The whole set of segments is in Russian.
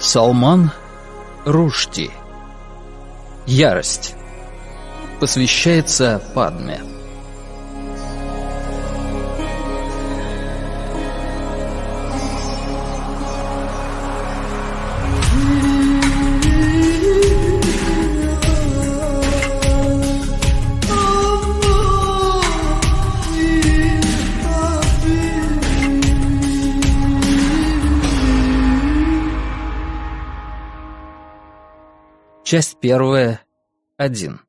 Салман Рушти Ярость Посвящается Падме Падме Часть первая. Один.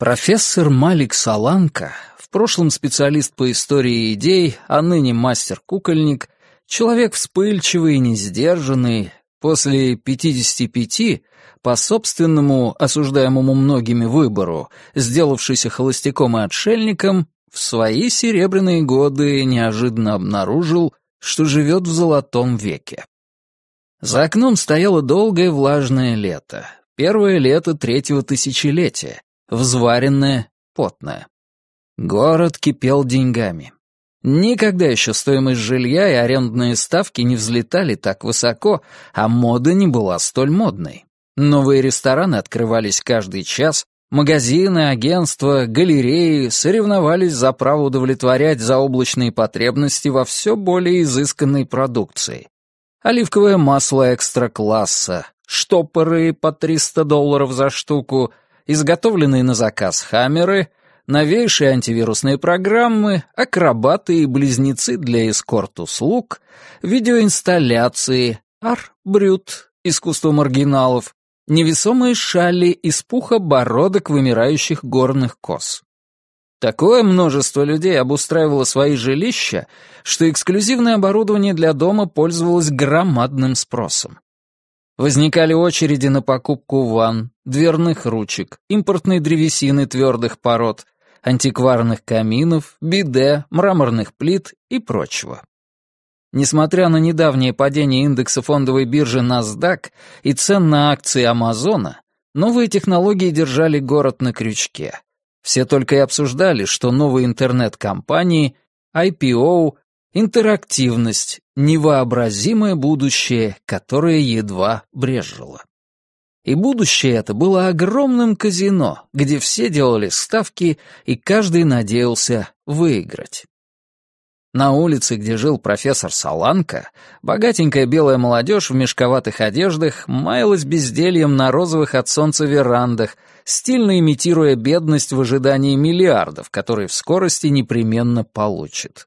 Профессор Малик Саланка, в прошлом специалист по истории идей, а ныне мастер-кукольник, человек вспыльчивый и несдержанный, после 55, по собственному, осуждаемому многими выбору, сделавшийся холостяком и отшельником, в свои серебряные годы неожиданно обнаружил, что живет в золотом веке. За окном стояло долгое влажное лето. Первое лето третьего тысячелетия. Взваренное, потное. Город кипел деньгами. Никогда еще стоимость жилья и арендные ставки не взлетали так высоко, а мода не была столь модной. Новые рестораны открывались каждый час, магазины, агентства, галереи соревновались за право удовлетворять заоблачные потребности во все более изысканной продукции оливковое масло экстра-класса, штопоры по 300 долларов за штуку, изготовленные на заказ хаммеры, новейшие антивирусные программы, акробаты и близнецы для эскорт-услуг, видеоинсталляции, Ар. арбрют, искусство маргиналов, невесомые шали из пуха бородок вымирающих горных коз. Такое множество людей обустраивало свои жилища, что эксклюзивное оборудование для дома пользовалось громадным спросом. Возникали очереди на покупку ванн, дверных ручек, импортной древесины твердых пород, антикварных каминов, биде, мраморных плит и прочего. Несмотря на недавнее падение индекса фондовой биржи NASDAQ и цен на акции Амазона, новые технологии держали город на крючке. Все только и обсуждали, что новые интернет-компании, IPO, интерактивность, невообразимое будущее, которое едва брежело. И будущее это было огромным казино, где все делали ставки и каждый надеялся выиграть. На улице, где жил профессор Саланка, богатенькая белая молодежь в мешковатых одеждах маялась бездельем на розовых от солнца верандах, стильно имитируя бедность в ожидании миллиардов, которые в скорости непременно получит.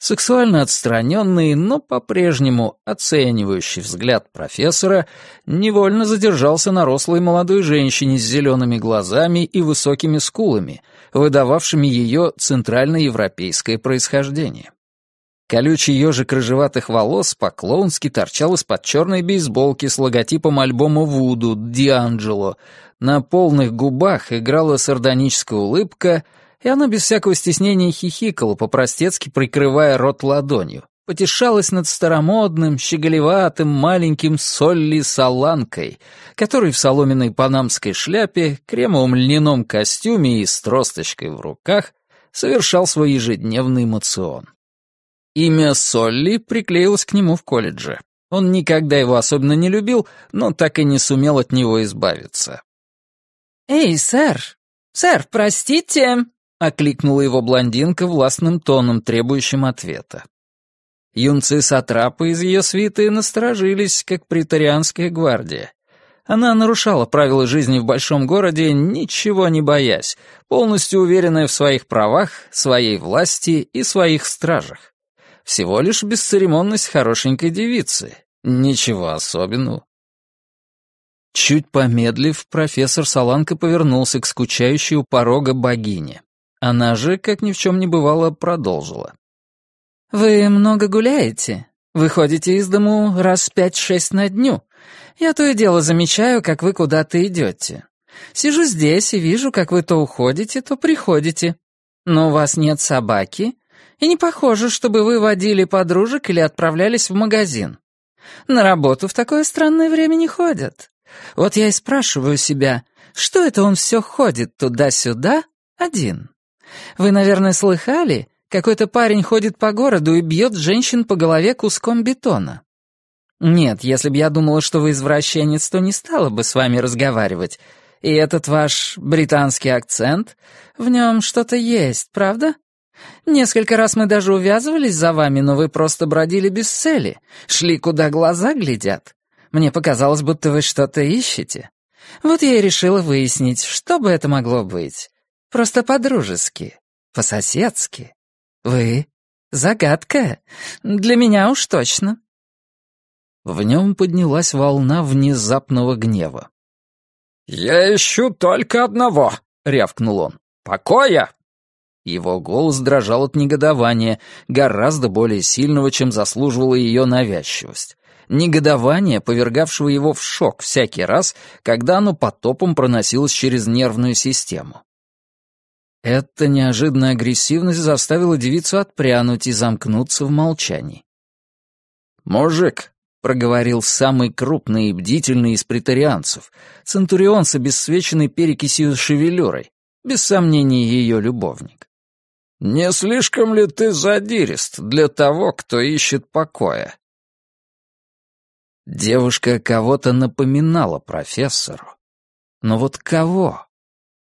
Сексуально отстраненный, но по-прежнему оценивающий взгляд профессора невольно задержался на рослой молодой женщине с зелеными глазами и высокими скулами, выдававшими ее центральноевропейское происхождение. Колючий ежик рыжеватых волос по-клоунски торчал из-под черной бейсболки с логотипом альбома Вуду «Дианджело». На полных губах играла сардоническая улыбка, и она без всякого стеснения хихикала, по-простецки прикрывая рот ладонью. Потешалась над старомодным, щеголеватым, маленьким Солли Саланкой, который в соломенной панамской шляпе, кремовом льняном костюме и с тросточкой в руках совершал свой ежедневный мацион. Имя Солли приклеилось к нему в колледже. Он никогда его особенно не любил, но так и не сумел от него избавиться. «Эй, сэр! Сэр, простите!» — окликнула его блондинка властным тоном, требующим ответа. Юнцы сатрапы из ее свиты насторожились, как притарианская гвардия. Она нарушала правила жизни в большом городе, ничего не боясь, полностью уверенная в своих правах, своей власти и своих стражах. Всего лишь бесцеремонность хорошенькой девицы. Ничего особенного. Чуть помедлив, профессор Саланка повернулся к скучающей у порога богине. Она же, как ни в чем не бывало, продолжила. «Вы много гуляете? Выходите из дому раз пять-шесть на дню. Я то и дело замечаю, как вы куда-то идете. Сижу здесь и вижу, как вы то уходите, то приходите. Но у вас нет собаки, и не похоже, чтобы вы водили подружек или отправлялись в магазин. На работу в такое странное время не ходят. Вот я и спрашиваю себя, что это он все ходит туда-сюда один? Вы, наверное, слыхали, какой-то парень ходит по городу и бьет женщин по голове куском бетона. Нет, если бы я думала, что вы извращенец, то не стала бы с вами разговаривать. И этот ваш британский акцент, в нем что-то есть, правда? Несколько раз мы даже увязывались за вами, но вы просто бродили без цели, шли, куда глаза глядят. Мне показалось, будто вы что-то ищете. Вот я и решила выяснить, что бы это могло быть. Просто по-дружески, по-соседски. Вы — загадка. Для меня уж точно». В нем поднялась волна внезапного гнева. «Я ищу только одного», — рявкнул он. «Покоя его голос дрожал от негодования, гораздо более сильного, чем заслуживала ее навязчивость. Негодование, повергавшего его в шок всякий раз, когда оно потопом проносилось через нервную систему. Эта неожиданная агрессивность заставила девицу отпрянуть и замкнуться в молчании. «Мужик», — проговорил самый крупный и бдительный из претарианцев, центурион с обесцвеченной перекисью шевелюрой, без сомнений ее любовник. «Не слишком ли ты задирист для того, кто ищет покоя?» Девушка кого-то напоминала профессору. Но вот кого?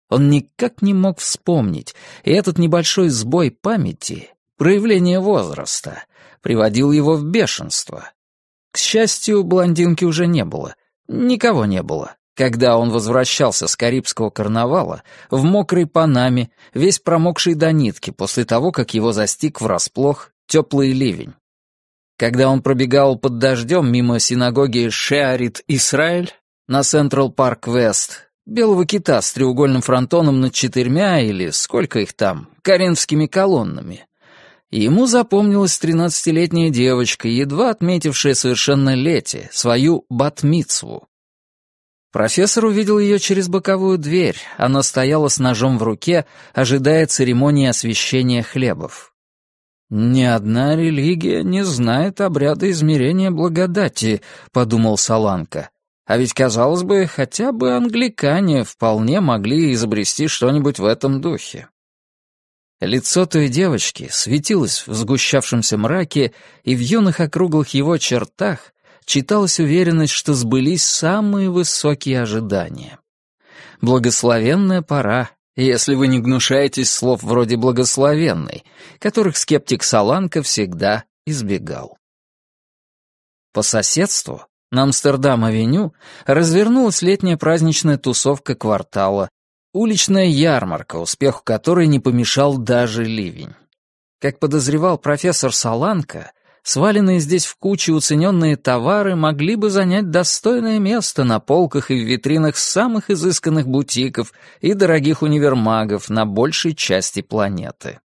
Он никак не мог вспомнить, и этот небольшой сбой памяти, проявление возраста, приводил его в бешенство. К счастью, блондинки уже не было. Никого не было. Когда он возвращался с Карибского карнавала, в мокрой панаме, весь промокший до нитки после того, как его застиг врасплох теплый ливень. Когда он пробегал под дождем мимо синагоги Шеарит Исраэль на Централ Парк Вест, белого кита с треугольным фронтоном над четырьмя или сколько их там, коринфскими колоннами, ему запомнилась тринадцатилетняя девочка, едва отметившая совершеннолетие, свою батмицву. Профессор увидел ее через боковую дверь. Она стояла с ножом в руке, ожидая церемонии освящения хлебов. «Ни одна религия не знает обряда измерения благодати», — подумал Саланка. «А ведь, казалось бы, хотя бы англикане вполне могли изобрести что-нибудь в этом духе». Лицо той девочки светилось в сгущавшемся мраке, и в юных округлых его чертах читалась уверенность, что сбылись самые высокие ожидания. Благословенная пора, если вы не гнушаетесь слов вроде «благословенной», которых скептик Саланка всегда избегал. По соседству, на Амстердам-авеню, развернулась летняя праздничная тусовка квартала, уличная ярмарка, успеху которой не помешал даже ливень. Как подозревал профессор Саланка, Сваленные здесь в кучи уцененные товары могли бы занять достойное место на полках и в витринах самых изысканных бутиков и дорогих универмагов на большей части планеты.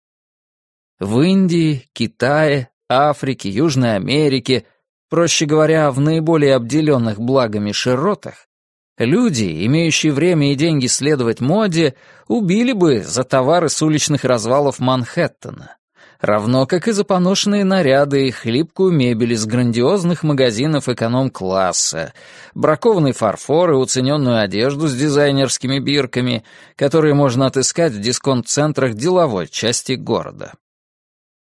В Индии, Китае, Африке, Южной Америке, проще говоря, в наиболее обделенных благами широтах, люди, имеющие время и деньги следовать моде, убили бы за товары с уличных развалов Манхэттена равно как и за наряды и хлипкую мебель из грандиозных магазинов эконом-класса, бракованный фарфор и уцененную одежду с дизайнерскими бирками, которые можно отыскать в дисконт-центрах деловой части города.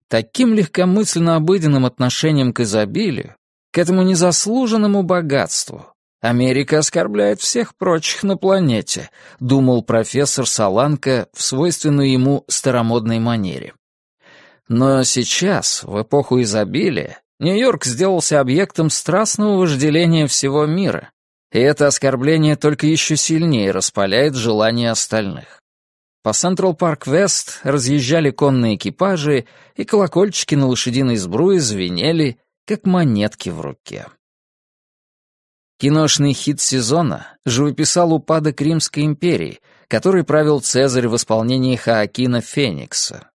Таким легкомысленно обыденным отношением к изобилию, к этому незаслуженному богатству, «Америка оскорбляет всех прочих на планете», — думал профессор Саланка в свойственной ему старомодной манере. Но сейчас, в эпоху изобилия, Нью-Йорк сделался объектом страстного вожделения всего мира, и это оскорбление только еще сильнее распаляет желания остальных. По Централ Парк Вест разъезжали конные экипажи, и колокольчики на лошадиной сбруе звенели, как монетки в руке. Киношный хит сезона живописал упадок Римской империи, который правил Цезарь в исполнении Хаакина Феникса.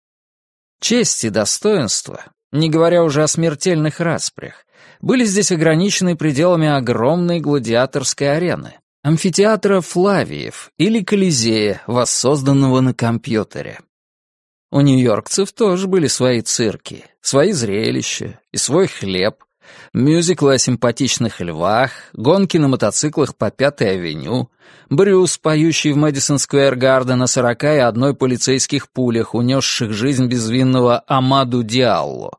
Честь и достоинство, не говоря уже о смертельных распрях, были здесь ограничены пределами огромной гладиаторской арены, амфитеатра Флавиев или Колизея, воссозданного на компьютере. У нью-йоркцев тоже были свои цирки, свои зрелища и свой хлеб, Мюзикл о симпатичных львах, гонки на мотоциклах по Пятой авеню, Брюс, поющий в Мэдисон Сквер Гарден на сорока и одной полицейских пулях, унесших жизнь безвинного Амаду Диалло.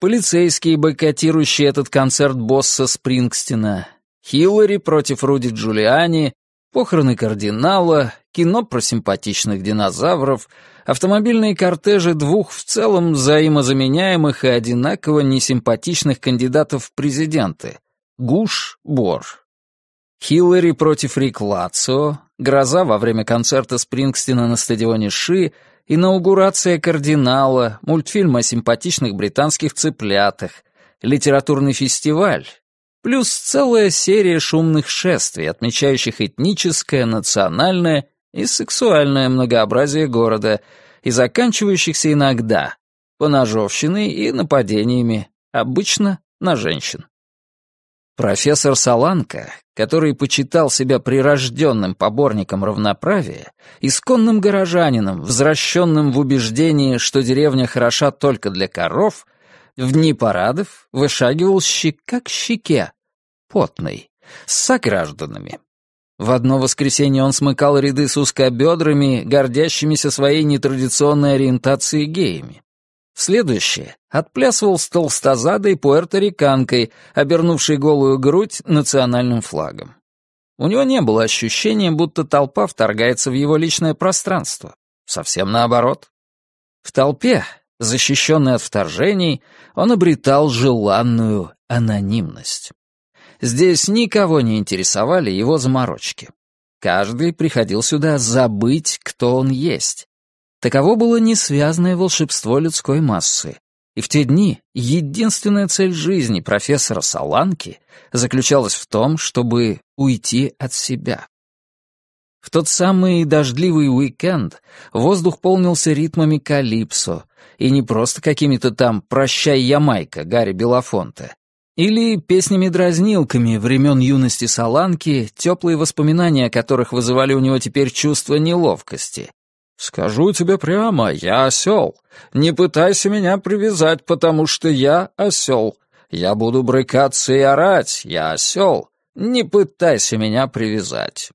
Полицейские, бойкотирующие этот концерт босса Спрингстина, Хиллари против Руди Джулиани, Похороны кардинала, кино про симпатичных динозавров, автомобильные кортежи двух в целом взаимозаменяемых и одинаково несимпатичных кандидатов в президенты — Гуш-Бор. Хиллари против Рик Лацио, гроза во время концерта Спрингстина на стадионе Ши, инаугурация кардинала, мультфильм о симпатичных британских цыплятах, литературный фестиваль, плюс целая серия шумных шествий, отмечающих этническое, национальное и сексуальное многообразие города и заканчивающихся иногда поножовщиной и нападениями, обычно на женщин. Профессор Саланка, который почитал себя прирожденным поборником равноправия, исконным горожанином, возвращенным в убеждение, что деревня хороша только для коров, в дни парадов вышагивал щека к щеке, потный, с согражданами. В одно воскресенье он смыкал ряды с узкобедрами, гордящимися своей нетрадиционной ориентацией геями. В следующее отплясывал с толстозадой пуэрториканкой, обернувшей голую грудь национальным флагом. У него не было ощущения, будто толпа вторгается в его личное пространство. Совсем наоборот. В толпе Защищенный от вторжений, он обретал желанную анонимность. Здесь никого не интересовали его заморочки. Каждый приходил сюда забыть, кто он есть. Таково было несвязное волшебство людской массы. И в те дни единственная цель жизни профессора Саланки заключалась в том, чтобы уйти от себя. В тот самый дождливый уикенд воздух полнился ритмами калипсо, и не просто какими-то там «Прощай, Ямайка» Гарри Белофонте, или песнями-дразнилками времен юности Соланки, теплые воспоминания о которых вызывали у него теперь чувство неловкости. «Скажу тебе прямо, я осел. Не пытайся меня привязать, потому что я осел. Я буду брыкаться и орать, я осел. Не пытайся меня привязать»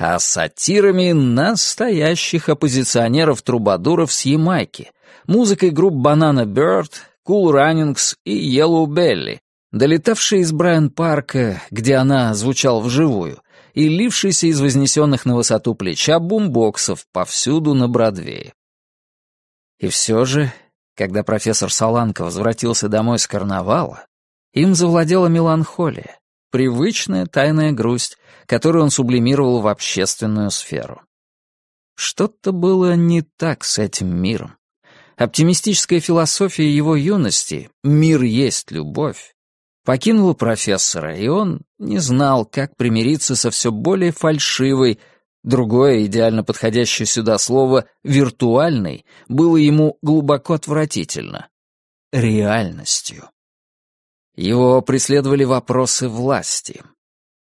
а сатирами настоящих оппозиционеров-трубадуров с Ямайки, музыкой групп Банана Bird, Кул Раннингс и Yellow Белли, долетавшей из Брайан-парка, где она звучала вживую, и лившейся из вознесенных на высоту плеча бумбоксов повсюду на Бродвее. И все же, когда профессор Саланко возвратился домой с карнавала, им завладела меланхолия. Привычная тайная грусть, которую он сублимировал в общественную сферу. Что-то было не так с этим миром. Оптимистическая философия его юности «мир есть любовь» покинула профессора, и он не знал, как примириться со все более фальшивой, другое идеально подходящее сюда слово «виртуальной» было ему глубоко отвратительно — реальностью. Его преследовали вопросы власти.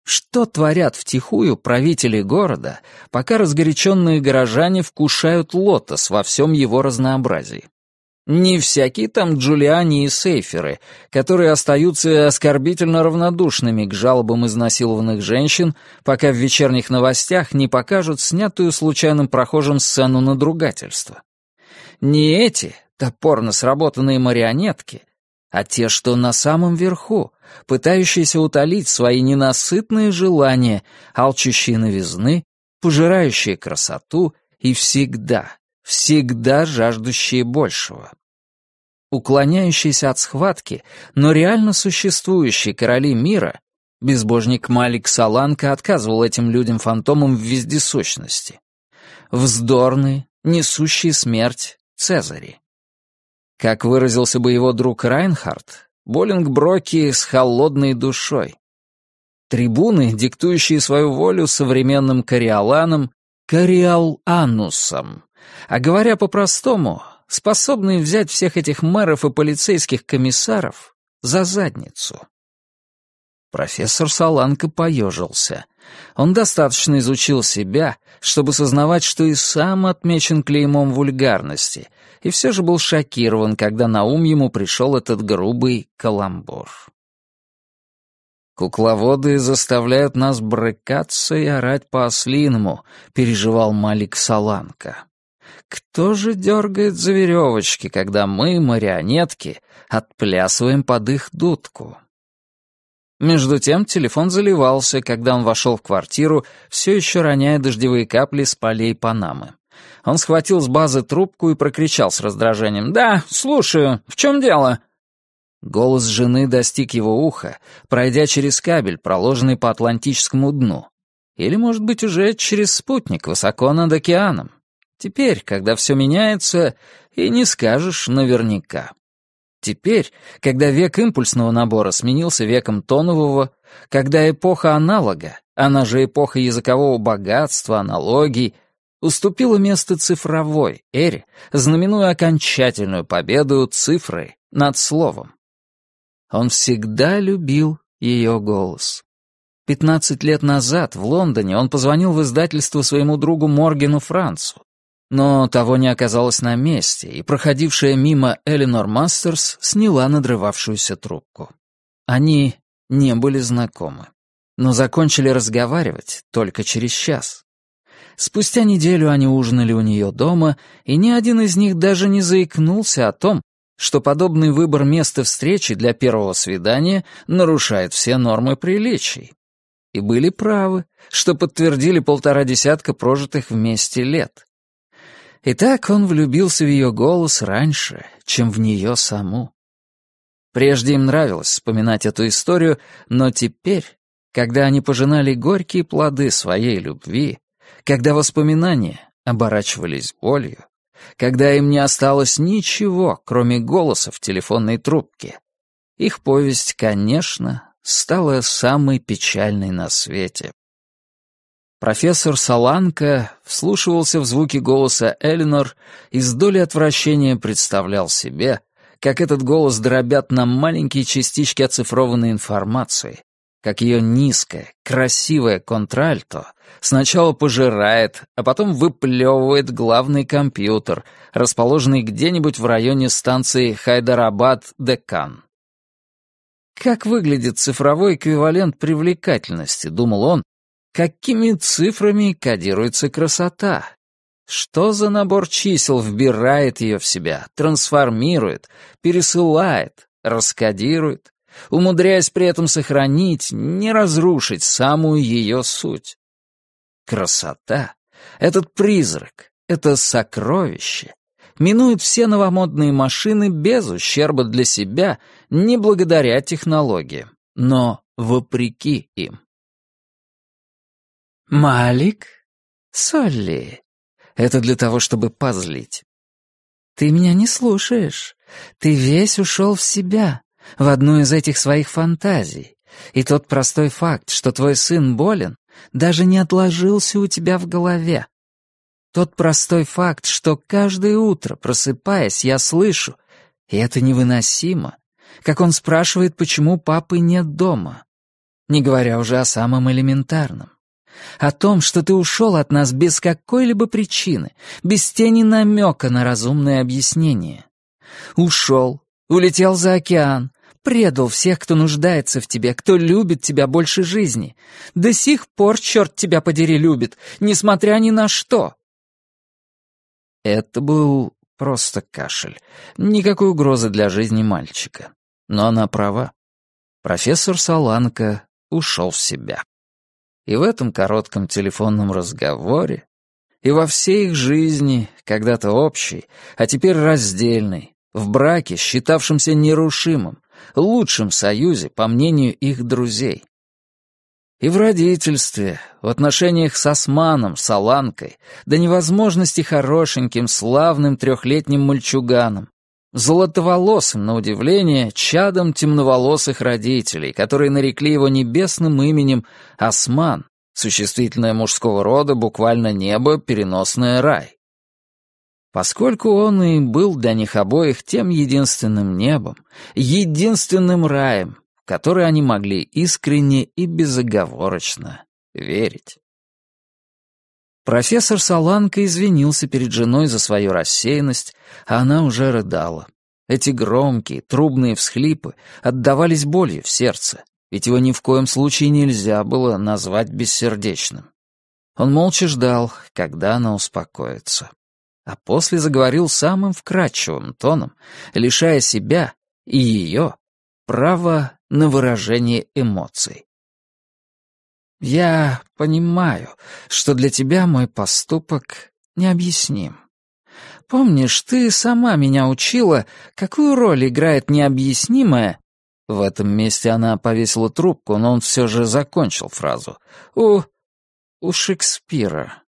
Что творят втихую правители города, пока разгоряченные горожане вкушают лотос во всем его разнообразии? Не всякие там Джулиани и Сейферы, которые остаются оскорбительно равнодушными к жалобам изнасилованных женщин, пока в вечерних новостях не покажут снятую случайным прохожим сцену надругательства. Не эти, топорно сработанные марионетки, а те, что на самом верху, пытающиеся утолить свои ненасытные желания, алчущие новизны, пожирающие красоту и всегда, всегда жаждущие большего. Уклоняющиеся от схватки, но реально существующие короли мира, безбожник Малик Саланка отказывал этим людям-фантомам в вездесущности. Вздорные, несущие смерть Цезари. Как выразился бы его друг Райнхард, Боллингброки с холодной душой. Трибуны, диктующие свою волю современным кориоланам, кориал а говоря по-простому, способные взять всех этих мэров и полицейских комиссаров за задницу. Профессор Саланка поежился. Он достаточно изучил себя, чтобы сознавать, что и сам отмечен клеймом вульгарности, и все же был шокирован, когда на ум ему пришел этот грубый каламбур. «Кукловоды заставляют нас брыкаться и орать по-ослиному», — переживал Малик Саланка. «Кто же дергает за веревочки, когда мы, марионетки, отплясываем под их дудку?» Между тем телефон заливался, когда он вошел в квартиру, все еще роняя дождевые капли с полей Панамы. Он схватил с базы трубку и прокричал с раздражением. «Да, слушаю. В чем дело?» Голос жены достиг его уха, пройдя через кабель, проложенный по Атлантическому дну. Или, может быть, уже через спутник высоко над океаном. Теперь, когда все меняется, и не скажешь наверняка. Теперь, когда век импульсного набора сменился веком тонового, когда эпоха аналога, она же эпоха языкового богатства, аналогий, уступила место цифровой эре, знаменуя окончательную победу цифры над словом. Он всегда любил ее голос. Пятнадцать лет назад в Лондоне он позвонил в издательство своему другу Моргену Францу но того не оказалось на месте, и проходившая мимо Эленор Мастерс сняла надрывавшуюся трубку. Они не были знакомы, но закончили разговаривать только через час. Спустя неделю они ужинали у нее дома, и ни один из них даже не заикнулся о том, что подобный выбор места встречи для первого свидания нарушает все нормы приличий. И были правы, что подтвердили полтора десятка прожитых вместе лет. И так он влюбился в ее голос раньше, чем в нее саму. Прежде им нравилось вспоминать эту историю, но теперь, когда они пожинали горькие плоды своей любви, когда воспоминания оборачивались болью, когда им не осталось ничего, кроме голоса в телефонной трубке, их повесть, конечно, стала самой печальной на свете. Профессор Саланка вслушивался в звуки голоса Элинор и с долей отвращения представлял себе, как этот голос дробят на маленькие частички оцифрованной информации, как ее низкое, красивое контральто сначала пожирает, а потом выплевывает главный компьютер, расположенный где-нибудь в районе станции Хайдарабад-Декан. Как выглядит цифровой эквивалент привлекательности, думал он, Какими цифрами кодируется красота? Что за набор чисел вбирает ее в себя, трансформирует, пересылает, раскодирует, умудряясь при этом сохранить, не разрушить самую ее суть? Красота, этот призрак, это сокровище, минует все новомодные машины без ущерба для себя, не благодаря технологиям, но вопреки им. «Малик? Солли. Это для того, чтобы позлить. Ты меня не слушаешь. Ты весь ушел в себя, в одну из этих своих фантазий. И тот простой факт, что твой сын болен, даже не отложился у тебя в голове. Тот простой факт, что каждое утро, просыпаясь, я слышу, и это невыносимо, как он спрашивает, почему папы нет дома, не говоря уже о самом элементарном. О том, что ты ушел от нас без какой-либо причины, без тени намека на разумное объяснение. Ушел, улетел за океан, предал всех, кто нуждается в тебе, кто любит тебя больше жизни. До сих пор, черт тебя подери, любит, несмотря ни на что. Это был просто кашель. Никакой угрозы для жизни мальчика. Но она права. Профессор Саланка ушел в себя и в этом коротком телефонном разговоре, и во всей их жизни, когда-то общей, а теперь раздельной, в браке, считавшемся нерушимым, лучшем союзе, по мнению их друзей. И в родительстве, в отношениях с Османом, Саланкой, до невозможности хорошеньким, славным трехлетним мальчуганом, золотоволосым, на удивление, чадом темноволосых родителей, которые нарекли его небесным именем Осман, существительное мужского рода, буквально небо, переносное рай. Поскольку он и был для них обоих тем единственным небом, единственным раем, в который они могли искренне и безоговорочно верить. Профессор Саланка извинился перед женой за свою рассеянность, а она уже рыдала. Эти громкие, трубные всхлипы отдавались болью в сердце, ведь его ни в коем случае нельзя было назвать бессердечным. Он молча ждал, когда она успокоится. А после заговорил самым вкрадчивым тоном, лишая себя и ее права на выражение эмоций. Я понимаю, что для тебя мой поступок необъясним. Помнишь, ты сама меня учила, какую роль играет необъяснимое в этом месте она повесила трубку, но он все же закончил фразу. «У... у Шекспира».